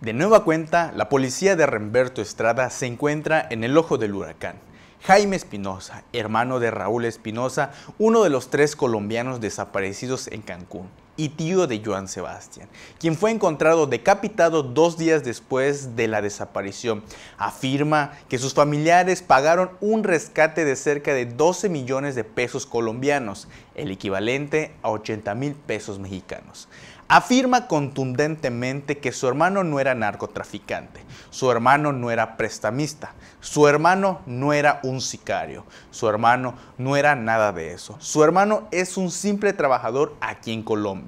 De nueva cuenta, la policía de Remberto Estrada se encuentra en el ojo del huracán. Jaime Espinosa, hermano de Raúl Espinosa, uno de los tres colombianos desaparecidos en Cancún y tío de Joan Sebastián, quien fue encontrado decapitado dos días después de la desaparición. Afirma que sus familiares pagaron un rescate de cerca de 12 millones de pesos colombianos, el equivalente a 80 mil pesos mexicanos. Afirma contundentemente que su hermano no era narcotraficante, su hermano no era prestamista, su hermano no era un sicario, su hermano no era nada de eso. Su hermano es un simple trabajador aquí en Colombia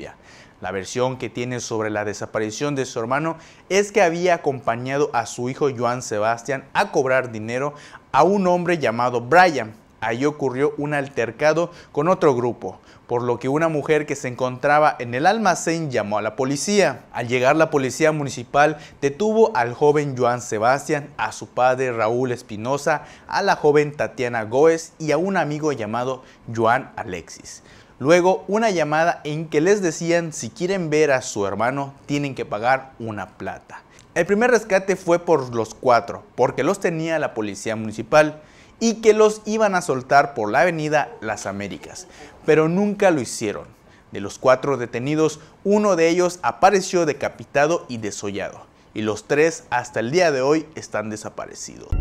la versión que tiene sobre la desaparición de su hermano es que había acompañado a su hijo Joan Sebastián a cobrar dinero a un hombre llamado Brian, Ahí ocurrió un altercado con otro grupo, por lo que una mujer que se encontraba en el almacén llamó a la policía. Al llegar la policía municipal detuvo al joven Joan Sebastián, a su padre Raúl Espinosa, a la joven Tatiana Góez y a un amigo llamado Joan Alexis. Luego una llamada en que les decían si quieren ver a su hermano tienen que pagar una plata. El primer rescate fue por los cuatro, porque los tenía la policía municipal y que los iban a soltar por la avenida Las Américas, pero nunca lo hicieron. De los cuatro detenidos, uno de ellos apareció decapitado y desollado, y los tres hasta el día de hoy están desaparecidos.